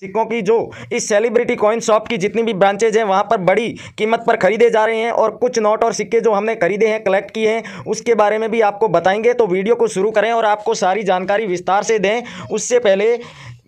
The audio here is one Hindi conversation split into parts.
सिक्कों की जो इस सेलिब्रिटी कॉइन शॉप की जितनी भी ब्रांचेज हैं वहाँ पर बड़ी कीमत पर खरीदे जा रहे हैं और कुछ नोट और सिक्के जो हमने खरीदे हैं कलेक्ट किए हैं उसके बारे में भी आपको बताएंगे तो वीडियो को शुरू करें और आपको सारी जानकारी विस्तार से दें उससे पहले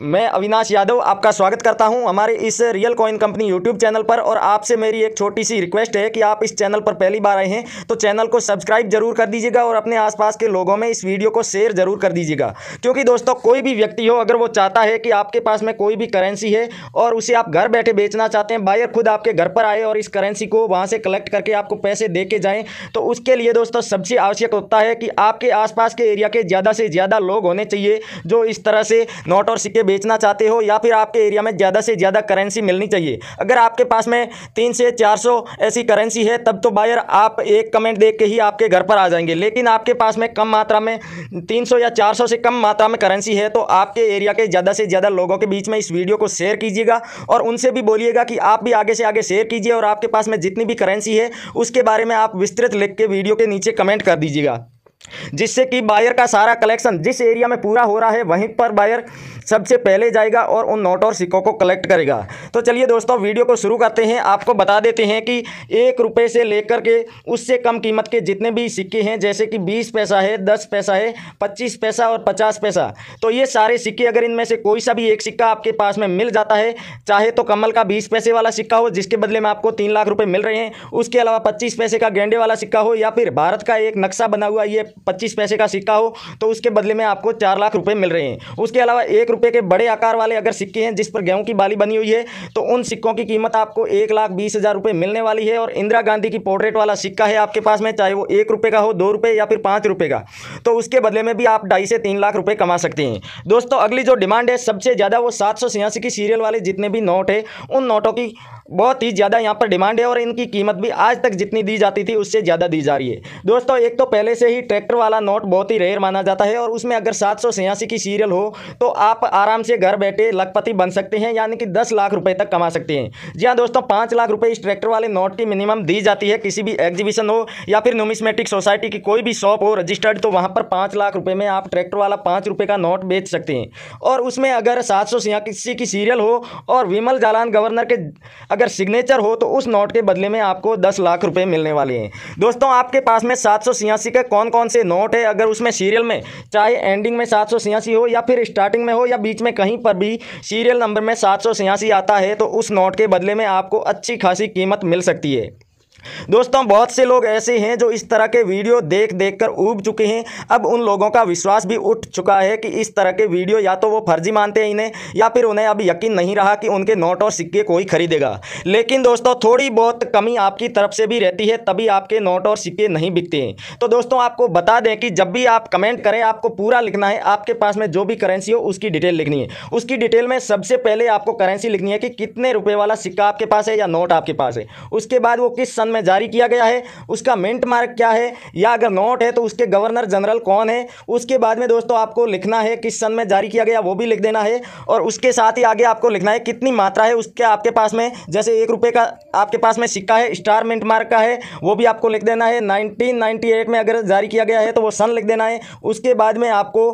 मैं अविनाश यादव आपका स्वागत करता हूं हमारे इस real coin company YouTube channel पर और आपसे मेरी एक छोटी सी रिक्वेस्ट है कि आप इस चैनल पर पहली बार आए हैं तो चैनल को सब्सक्राइब जरूर कर दीजिएगा और अपने आसपास के लोगों में इस वीडियो को शेयर जरूर कर दीजिएगा क्योंकि दोस्तों कोई भी व्यक्ति हो अगर वो चाहता है कि आपके पास में कोई भी करेंसी है और उसे आप घर बैठे बेचना चाहते हैं बायर खुद आपके घर पर आए और इस करेंसी को वहाँ से कलेक्ट करके आपको पैसे दे के जाएँ तो उसके लिए दोस्तों सबसे आवश्यक होता है कि आपके आसपास के एरिया के ज़्यादा से ज़्यादा लोग होने चाहिए जो इस तरह से नोट और सिक्के बेचना चाहते हो या फिर आपके एरिया में ज़्यादा से ज़्यादा करेंसी मिलनी चाहिए अगर आपके पास में तीन से चार सौ ऐसी करेंसी है तब तो बायर आप एक कमेंट देख के ही आपके घर पर आ जाएंगे लेकिन आपके पास में कम मात्रा में तीन सौ या चार सौ से कम मात्रा में करेंसी है तो आपके एरिया के ज़्यादा से ज़्यादा लोगों के बीच में इस वीडियो को शेयर कीजिएगा और उनसे भी बोलिएगा कि आप भी आगे से आगे शेयर कीजिए और आपके पास में जितनी भी करेंसी है उसके बारे में आप विस्तृत लिख के वीडियो के नीचे कमेंट कर दीजिएगा जिससे कि बायर का सारा कलेक्शन जिस एरिया में पूरा हो रहा है वहीं पर बायर सबसे पहले जाएगा और उन नोट और सिक्कों को कलेक्ट करेगा तो चलिए दोस्तों वीडियो को शुरू करते हैं आपको बता देते हैं कि एक रुपये से लेकर के उससे कम कीमत के जितने भी सिक्के हैं जैसे कि बीस पैसा है दस पैसा है पच्चीस पैसा और पचास पैसा तो ये सारे सिक्के अगर इनमें से कोई सा भी एक सिक्का आपके पास में मिल जाता है चाहे तो कमल का बीस पैसे वाला सिक्का हो जिसके बदले में आपको तीन लाख रुपये मिल रहे हैं उसके अलावा पच्चीस पैसे का गेंडे वाला सिक्का हो या फिर भारत का एक नक्शा बना हुआ ये पच्चीस पैसे का सिक्का हो तो उसके बदले में आपको चार लाख रुपये मिल रहे हैं उसके अलावा एक रुपए के बड़े आकार वाले अगर सिक्के हैं जिस पर गेहूं की बाली बनी हुई है तो उन सिक्कों की कीमत आपको एक लाख बीस हज़ार रुपए मिलने वाली है और इंदिरा गांधी की पोर्ट्रेट वाला सिक्का है आपके पास में चाहे वो एक रुपए का हो दो रुपए या फिर पांच रुपए का तो उसके बदले में भी आप ढाई से तीन लाख रुपए कमा सकते हैं दोस्तों अगली जो डिमांड है सबसे ज़्यादा वो सात सौ छियासी की सीरियल वाले जितने भी नोट है उन नोटों की बहुत ही ज़्यादा यहाँ पर डिमांड है और इनकी कीमत भी आज तक जितनी दी जाती थी उससे ज़्यादा दी जा रही है दोस्तों एक तो पहले से ही ट्रैक्टर वाला नोट बहुत ही रेयर माना जाता है और उसमें अगर सात की सीरियल हो तो आप आराम से घर बैठे लखपति बन सकते हैं यानी कि दस लाख रुपए तक कमा सकते हैं जी हाँ दोस्तों पाँच लाख रुपए इस ट्रैक्टर वाले नोट की मिनिमम दी जाती है किसी भी एग्जीबिशन हो या फिर नुमिस्मेटिक सोसाइटी की कोई भी शॉप हो रजिस्टर्ड तो वहाँ पर पाँच लाख रुपये में आप ट्रैक्टर वाला पाँच रुपये का नोट बेच सकते हैं और उसमें अगर सात सौ किसी की सीरियल हो और विमल जालान गवर्नर के अगर सिग्नेचर हो तो उस नोट के बदले में आपको दस लाख रुपये मिलने वाले हैं दोस्तों आपके पास में सात सौ के कौन कौन से नोट है अगर उसमें सीरियल में चाहे एंडिंग में सात सौ हो या फिर स्टार्टिंग में हो या जब बीच में कहीं पर भी सीरियल नंबर में सात आता है तो उस नोट के बदले में आपको अच्छी खासी कीमत मिल सकती है दोस्तों बहुत से लोग ऐसे हैं जो इस तरह के वीडियो देख देख कर उब चुके हैं अब उन लोगों का विश्वास भी उठ चुका है कि इस तरह के वीडियो या तो वो फर्जी मानते हैं इन्हें या फिर उन्हें अब यकीन नहीं रहा कि उनके नोट और सिक्के कोई खरीदेगा लेकिन दोस्तों थोड़ी बहुत कमी आपकी तरफ से भी रहती है तभी आपके नोट और सिक्के नहीं बिकते हैं तो दोस्तों आपको बता दें कि जब भी आप कमेंट करें आपको पूरा लिखना है आपके पास में जो भी करेंसी हो उसकी डिटेल लिखनी है उसकी डिटेल में सबसे पहले आपको करेंसी लिखनी है कि कितने रुपये वाला सिक्का आपके पास है या नोट आपके पास है उसके बाद वो किस सन में जारी किया गया है उसका मिंट मार्क क्या है या अगर नोट है तो उसके गवर्नर जनरल कौन है उसके बाद में दोस्तों आपको लिखना है किस सन में जारी किया गया वो भी लिख देना है और उसके साथ ही आगे आपको लिखना है कितनी मात्रा है उसके आपके पास में जैसे एक रुपये का आपके पास में सिक्का है स्टार मिंट मार्क का है वो भी आपको लिख देना है नाइनटीन में अगर जारी किया गया है तो वो सन लिख देना है उसके बाद में आपको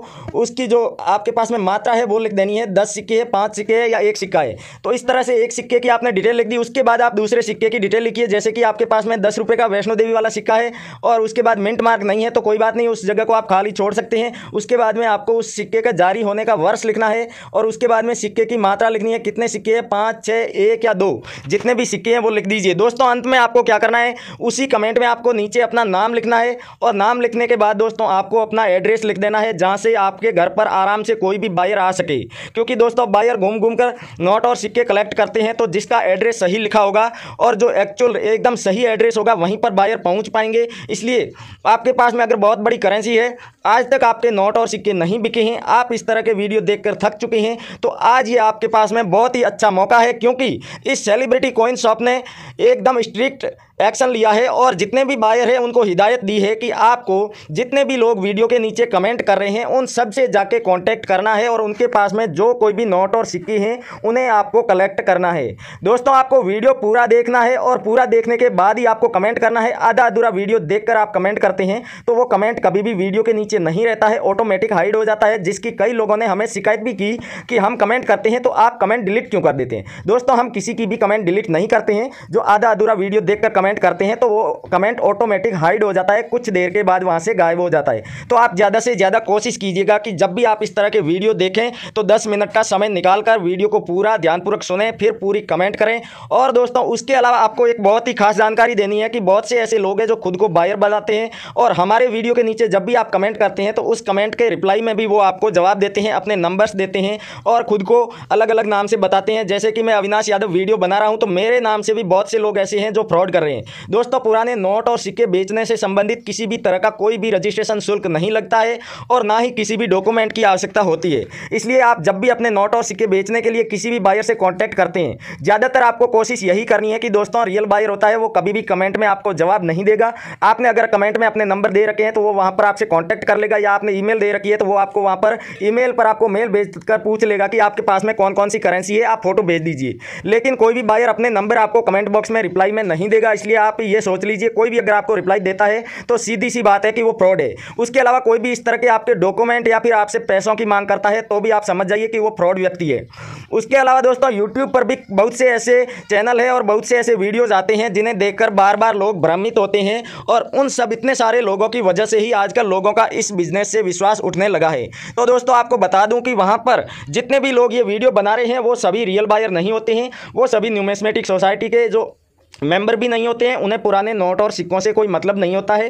उसकी जो आपके पास में मात्रा है वो लिख देनी है दस सिक्के है पाँच सिक्के है या एक सिक्का है तो इस तरह से एक सिक्के की आपने डिटेल लिख दी उसके बाद आप दूसरे सिक्के की डिटेल लिखिए जैसे कि आपके आपके पास में दस रुपये का वैष्णो देवी वाला सिक्का है और उसके बाद मिंट मार्क नहीं है तो कोई बात नहीं उस जगह को आप खाली छोड़ सकते हैं उसके बाद में आपको उस सिक्के का जारी होने का वर्ष लिखना है और उसके बाद में सिक्के की मात्रा लिखनी है कितने सिक्के हैं पाँच छः एक या दो जितने भी सिक्के हैं वो लिख दीजिए दोस्तों अंत में आपको क्या करना है उसी कमेंट में आपको नीचे अपना नाम लिखना है और नाम लिखने के बाद दोस्तों आपको अपना एड्रेस लिख देना है जहाँ से आपके घर पर आराम से कोई भी बायर आ सके क्योंकि दोस्तों बायर घूम घूम नोट और सिक्के कलेक्ट करते हैं तो जिसका एड्रेस सही लिखा होगा और जो एक्चुअल एकदम सही सही एड्रेस होगा वहीं पर बायर पहुंच पाएंगे इसलिए आपके पास में अगर बहुत बड़ी करेंसी है आज तक आपके नोट और सिक्के नहीं बिके हैं आप इस तरह के वीडियो देखकर थक चुके हैं तो आज ये आपके पास में बहुत ही अच्छा मौका है क्योंकि इस सेलिब्रिटी कॉइन शॉप ने एकदम स्ट्रिक्ट एक्शन लिया है और जितने भी बायर हैं उनको हिदायत दी है कि आपको जितने भी लोग वीडियो के नीचे कमेंट कर रहे हैं उन सबसे जाके कांटेक्ट करना है और उनके पास में जो कोई भी नोट और सिक्के हैं उन्हें आपको कलेक्ट करना है दोस्तों आपको वीडियो पूरा देखना है और पूरा देखने के बाद ही आपको कमेंट करना है आधा अधूरा वीडियो देख आप कमेंट करते हैं तो वो कमेंट कभी भी वीडियो के नीचे नीचे नहीं रहता है ऑटोमेटिक हाइड हो जाता है जिसकी कई लोगों ने हमें शिकायत भी की कि हम कमेंट करते हैं तो आप कमेंट डिलीट क्यों कर देते हैं दोस्तों हम किसी की भी कमेंट डिलीट नहीं करते हैं जो आधा अधूरा वीडियो देखकर कमेंट करते हैं तो वो कमेंट ऑटोमेटिक हाइड हो जाता है कुछ देर के बाद वहाँ से गायब हो जाता है तो आप ज़्यादा से ज़्यादा कोशिश कीजिएगा कि जब भी आप इस तरह के वीडियो देखें तो दस मिनट का समय निकाल कर वीडियो को पूरा ध्यानपूर्वक सुने फिर पूरी कमेंट करें और दोस्तों उसके अलावा आपको एक बहुत ही खास जानकारी देनी है कि बहुत से ऐसे लोग हैं जो खुद को बायर बनाते हैं और हमारे वीडियो के नीचे जब भी आप कमेंट करते हैं तो उस कमेंट के रिप्लाई में भी वो आपको जवाब देते हैं अपने नंबर्स देते हैं और ख़ुद को अलग अलग नाम से बताते हैं जैसे कि मैं अविनाश यादव वीडियो बना रहा हूँ तो मेरे नाम से भी बहुत से लोग ऐसे हैं जो फ्रॉड कर रहे हैं दोस्तों पुराने नोट और सिक्के बेचने से संबंधित किसी भी तरह का कोई भी रजिस्ट्रेशन शुल्क नहीं लगता है और ना ही किसी भी डॉक्यूमेंट की आवश्यकता होती है इसलिए आप जब भी अपने नोट और सिक्के बेचने के लिए किसी भी बायर से कॉन्टैक्ट करते हैं ज़्यादातर आपको कोशिश यही करनी है कि दोस्तों रियल बायर होता है वो कभी भी कमेंट में आपको जवाब नहीं देगा आपने अगर कमेंट में अपने नंबर दे रखे हैं तो वो वहाँ पर आपसे कॉन्टैक्ट कर लेगा या आपने ईमेल दे रखी है तो वो आपको वहाँ पर ईमेल पर आपको मेल भेज कर पूछ लेगा कि आपके पास में कौन कौन सी करेंसी है आप फोटो भेज दीजिए लेकिन कोई भी बायर अपने नंबर आपको कमेंट बॉक्स में रिप्लाई में नहीं देगा इसलिए आप ये सोच लीजिए कोई भी अगर आपको रिप्लाई देता है तो सीधी सी बात है कि वो फ्रॉड है उसके अलावा कोई भी इस तरह के आपके डॉक्यूमेंट या फिर आपसे पैसों की मांग करता है तो भी आप समझ जाइए कि वो फ्रॉड व्यक्ति है उसके अलावा दोस्तों यूट्यूब पर भी बहुत से ऐसे चैनल है और बहुत से ऐसे वीडियोज़ आते हैं जिन्हें देखकर बार बार लोग भ्रमित होते हैं और उन सब इतने सारे लोगों की वजह से ही आजकल लोगों का इस बिज़नेस से विश्वास उठने लगा है तो दोस्तों आपको बता दूं कि वहां पर जितने भी लोग ये वीडियो बना रहे हैं वो सभी रियल बायर नहीं होते हैं वो सभी न्यूमेस्मेटिक सोसाइटी के जो मेंबर भी नहीं होते हैं उन्हें पुराने नोट और सिक्कों से कोई मतलब नहीं होता है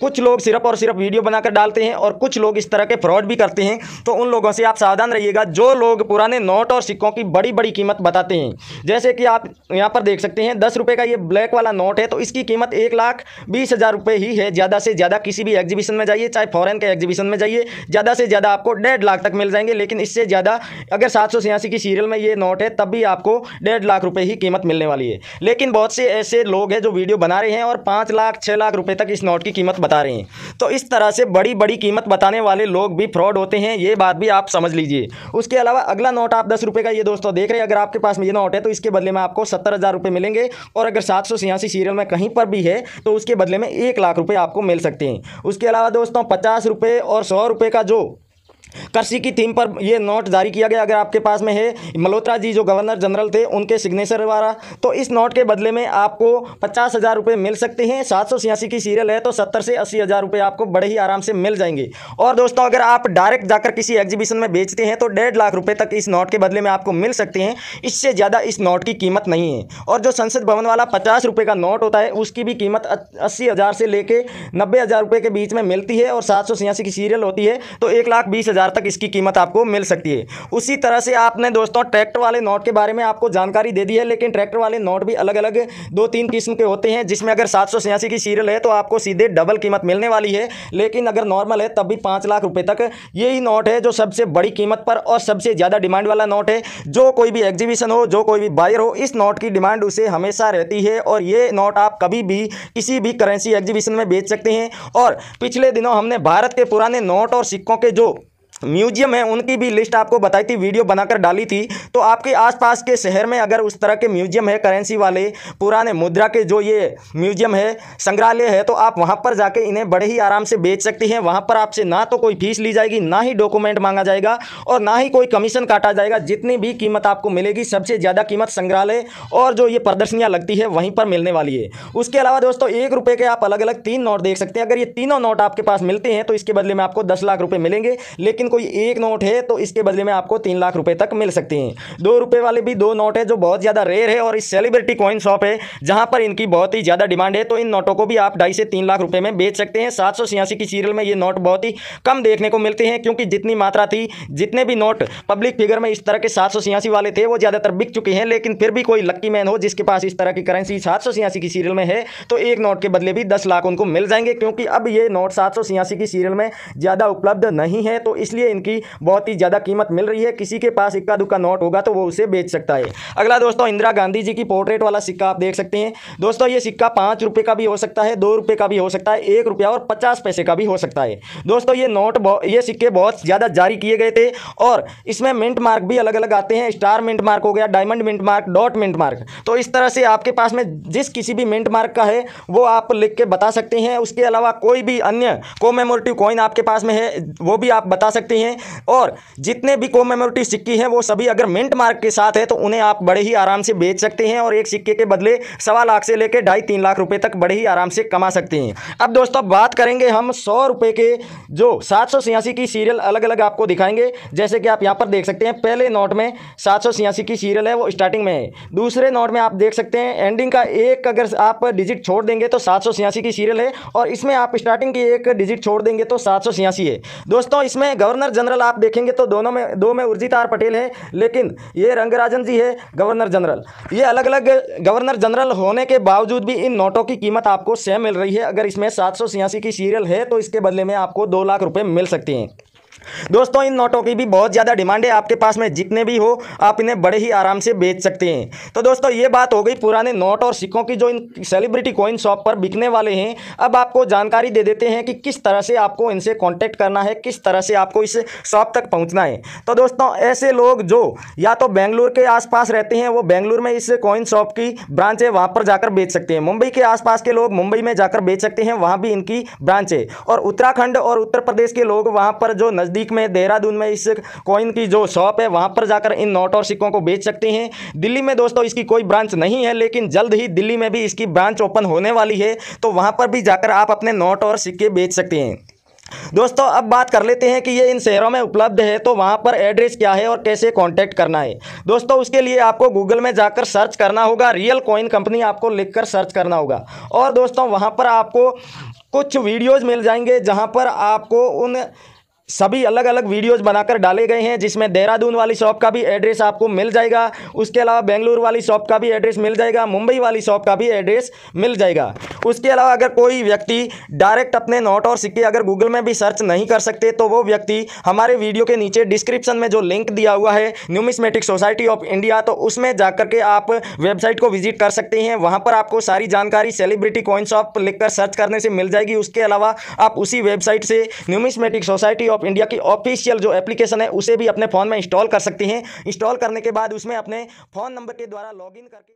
कुछ लोग सिर्फ और सिर्फ वीडियो बनाकर डालते हैं और कुछ लोग इस तरह के फ्रॉड भी करते हैं तो उन लोगों से आप सावधान रहिएगा जो लोग पुराने नोट और सिक्कों की बड़ी बड़ी कीमत बताते हैं जैसे कि आप यहाँ पर देख सकते हैं दस रुपये का ये ब्लैक वाला नोट है तो इसकी कीमत एक लाख बीस हज़ार रुपये ही है ज़्यादा से ज़्यादा किसी भी एग्जीबिशन में जाइए चाहे फॉरन के एग्जीबिशन में जाइए ज़्यादा से ज़्यादा आपको डेढ़ लाख तक मिल जाएंगे लेकिन इससे ज़्यादा अगर सात की सीरियल में ये नोट है तब भी आपको डेढ़ लाख रुपये ही कीमत मिलने वाली है लेकिन बहुत से ऐसे लोग हैं जो वीडियो बना रहे हैं और पाँच लाख छः लाख रुपए तक इस नोट की कीमत बता रहे हैं तो इस तरह से बड़ी बड़ी कीमत बताने वाले लोग भी फ्रॉड होते हैं ये बात भी आप समझ लीजिए उसके अलावा अगला नोट आप दस रुपये का ये दोस्तों देख रहे हैं अगर आपके पास ये नोट है तो इसके बदले में आपको सत्तर हज़ार रुपये मिलेंगे और अगर सात सौ छियासी सीरियल में कहीं पर भी है तो उसके बदले में एक लाख रुपये आपको मिल सकते हैं उसके अलावा दोस्तों पचास रुपये और सौ रुपये का जो कृषि की थीम पर यह नोट जारी किया गया अगर आपके पास में है मल्होत्रा जी जो गवर्नर जनरल थे उनके सिग्नेचर द्वारा तो इस नोट के बदले में आपको पचास हज़ार रुपये मिल सकते हैं सात सौ छियासी की सीरियल है तो सत्तर से अस्सी हज़ार रुपये आपको बड़े ही आराम से मिल जाएंगे और दोस्तों अगर आप डायरेक्ट जाकर किसी एग्जीबिशन में बेचते हैं तो डेढ़ लाख रुपये तक इस नोट के बदले में आपको मिल सकते हैं इससे ज़्यादा इस नोट की कीमत नहीं है और जो संसद भवन वाला पचास रुपये का नोट होता है उसकी भी कीमत अस्सी हज़ार से लेकर नब्बे हज़ार रुपये के बीच में मिलती है और सात सौ छियासी की सीरियल होती है तो एक लाख बीस हज़ार हज़ार तक इसकी कीमत आपको मिल सकती है उसी तरह से आपने दोस्तों ट्रैक्टर वाले नोट के बारे में आपको जानकारी दे दी है लेकिन ट्रैक्टर वाले नोट भी अलग अलग दो तीन किस्म के होते हैं जिसमें अगर सात की सीरियल है तो आपको सीधे डबल कीमत मिलने वाली है लेकिन अगर नॉर्मल है तब भी पाँच लाख रुपये तक यही नोट है जो सबसे बड़ी कीमत पर और सबसे ज़्यादा डिमांड वाला नोट है जो कोई भी एग्जीबिशन हो जो कोई भी बायर हो इस नोट की डिमांड उसे हमेशा रहती है और ये नोट आप कभी भी किसी भी करेंसी एग्जीबिशन में बेच सकते हैं और पिछले दिनों हमने भारत के पुराने नोट और सिक्कों के जो म्यूजियम है उनकी भी लिस्ट आपको बताई थी वीडियो बनाकर डाली थी तो आपके आसपास के शहर में अगर उस तरह के म्यूजियम है करेंसी वाले पुराने मुद्रा के जो ये म्यूजियम है संग्रहालय है तो आप वहाँ पर जाके इन्हें बड़े ही आराम से बेच सकती हैं वहाँ पर आपसे ना तो कोई फीस ली जाएगी ना ही डॉक्यूमेंट मांगा जाएगा और ना ही कोई कमीशन काटा जाएगा जितनी भी कीमत आपको मिलेगी सबसे ज़्यादा कीमत संग्रहालय और जो ये प्रदर्शनियाँ लगती है वहीं पर मिलने वाली है उसके अलावा दोस्तों एक रुपये के आप अलग अलग तीन नोट देख सकते हैं अगर ये तीनों नोट आपके पास मिलते हैं तो इसके बदले में आपको दस लाख रुपये मिलेंगे लेकिन कोई एक नोट है तो इसके बदले में आपको तीन लाख रुपए तक मिल सकती हैं दो रुपए वाले भी दो नोट है जो बहुत ज़्यादा रेयर है और इस सेलिब्रिटी कॉइन शॉप है जहां पर इनकी बहुत ही ज़्यादा डिमांड है तो इन नोटों को भी आप ढाई से तीन लाख रुपए में बेच सकते हैं सात सौ की सीरियल में ये नोट बहुत ही कम देखने को मिलते हैं क्योंकि जितनी मात्रा थी जितने भी नोट पब्लिक फिगर में इस तरह के सात सौ छियासी वाले थे वो ज़्यादातर बिक चुके हैं लेकिन फिर भी कोई लक्की मैन हो जिसके पास इस तरह की करेंसी सात सौ छियासी की सीरियल में है तो एक नोट के बदले भी दस लाख उनको मिल जाएंगे क्योंकि अब ये नोट सात सौ छियासी की सीरियल में ज़्यादा उपलब्ध नहीं है तो इसलिए लिए इनकी बहुत ही ज़्यादा कीमत मिल रही है किसी के पास इक्का दुक्का नोट होगा तो वो उसे बेच सकता है अगला दोस्तों इंदिरा गांधी जी की पोर्ट्रेट वाला सिक्का आप देख सकते हैं दोस्तों ये सिक्का पाँच रुपये का भी हो सकता है दो रुपये का भी हो सकता है एक रुपया और पचास पैसे का भी हो सकता है दोस्तों ये नोट ये सिक्के बहुत ज़्यादा जारी किए गए थे और इसमें मिंट मार्क भी अलग अलग आते हैं स्टार मिंट मार्क हो गया diamond mint mark dot mint mark तो इस तरह से आपके पास में जिस किसी भी मिंट मार्क का है वो आप लिख के बता सकते हैं उसके अलावा कोई भी अन्य कोमेमोरेटिव कॉइन आपके पास में है वो भी आप बता सकते सकती हैं और जितने भी कोमेमोरेटिव सिक्के हैं वो सभी अगर मिंट मार्क के साथ है तो उन्हें आप बड़े ही आराम से बेच सकते हैं और एक सिक्के के बदले सवा लाख से लेकर ढाई तीन लाख रुपये तक बड़े ही आराम से कमा सकते हैं अब दोस्तों बात करेंगे हम सौ रुपये के जो सात सौ छियासी की सीरियल अलग अलग आपको दिखाएंगे जैसे कि आप यहाँ पर देख सकते हैं पहले नोट में सात सौ छियासी की सीरियल है वो स्टार्टिंग में है दूसरे नोट में आप देख सकते हैं एंडिंग का एक अगर आप डिजिट छोड़ देंगे तो सात सौ छियासी की सीरियल है और इसमें आप स्टार्टिंग की एक डिजिट छोड़ देंगे तो सात सौ छियासी है दोस्तों इसमें गौर गवर्नर जनरल आप देखेंगे तो दोनों में दो में उर्जित आर पटेल हैं लेकिन ये रंगराजन जी है गवर्नर जनरल ये अलग अलग गवर्नर जनरल होने के बावजूद भी इन नोटों की कीमत आपको सेम मिल रही है अगर इसमें सात की सीरियल है तो इसके बदले में आपको दो लाख रुपये मिल सकती हैं दोस्तों इन नोटों की भी बहुत ज़्यादा डिमांड है आपके पास में जितने भी हो आप इन्हें बड़े ही आराम से बेच सकते हैं तो दोस्तों ये बात हो गई पुराने नोट और सिक्कों की जो इन सेलिब्रिटी कॉइन शॉप पर बिकने वाले हैं अब आपको जानकारी दे देते हैं कि किस तरह से आपको इनसे कॉन्टैक्ट करना है किस तरह से आपको इस शॉप तक पहुँचना है तो दोस्तों ऐसे लोग जो या तो बेंगलुरु के आसपास रहते हैं वो बेंगलुरु में इस कॉइन शॉप की ब्रांच है वहाँ पर जाकर बेच सकते हैं मुंबई के आसपास के लोग मुंबई में जाकर बेच सकते हैं वहाँ भी इनकी ब्रांच है और उत्तराखंड और उत्तर प्रदेश के लोग वहाँ पर जो नज़दीक में देहरादून में इस कॉइन की जो शॉप है वहाँ पर जाकर इन नोट और सिक्कों को बेच सकते हैं दिल्ली में दोस्तों इसकी कोई ब्रांच नहीं है लेकिन जल्द ही दिल्ली में भी इसकी ब्रांच ओपन होने वाली है तो वहाँ पर भी जाकर आप अपने नोट और सिक्के बेच सकते हैं दोस्तों अब बात कर लेते हैं कि ये इन शहरों में उपलब्ध है तो वहाँ पर एड्रेस क्या है और कैसे कांटेक्ट करना है दोस्तों उसके लिए आपको गूगल में जाकर सर्च करना होगा रियल कॉइन कंपनी आपको लिखकर सर्च करना होगा और दोस्तों वहाँ पर आपको कुछ वीडियोज़ मिल जाएंगे जहाँ पर आपको उन सभी अलग अलग वीडियोस बनाकर डाले गए हैं जिसमें देहरादून वाली शॉप का भी एड्रेस आपको मिल जाएगा उसके अलावा बेंगलुरु वाली शॉप का भी एड्रेस मिल जाएगा मुंबई वाली शॉप का भी एड्रेस मिल जाएगा उसके अलावा अगर कोई व्यक्ति डायरेक्ट अपने नोट और सिक्के अगर गूगल में भी सर्च नहीं कर सकते तो वो व्यक्ति हमारे वीडियो के नीचे डिस्क्रिप्शन में जो लिंक दिया हुआ है न्यूमिसमेटिक सोसाइटी ऑफ इंडिया तो उसमें जा के आप वेबसाइट को विजिट कर सकते हैं वहाँ पर आपको सारी जानकारी सेलिब्रिटी कॉइन शॉप लिखकर सर्च करने से मिल जाएगी उसके अलावा आप उसी वेबसाइट से numismatic society of of India की ऑफिशियल जो एप्लीकेशन है उसे भी अपने फ़ोन में इंस्टॉल कर सकती हैं इंस्टॉल करने के बाद उसमें अपने फ़ोन नंबर के द्वारा लॉग करके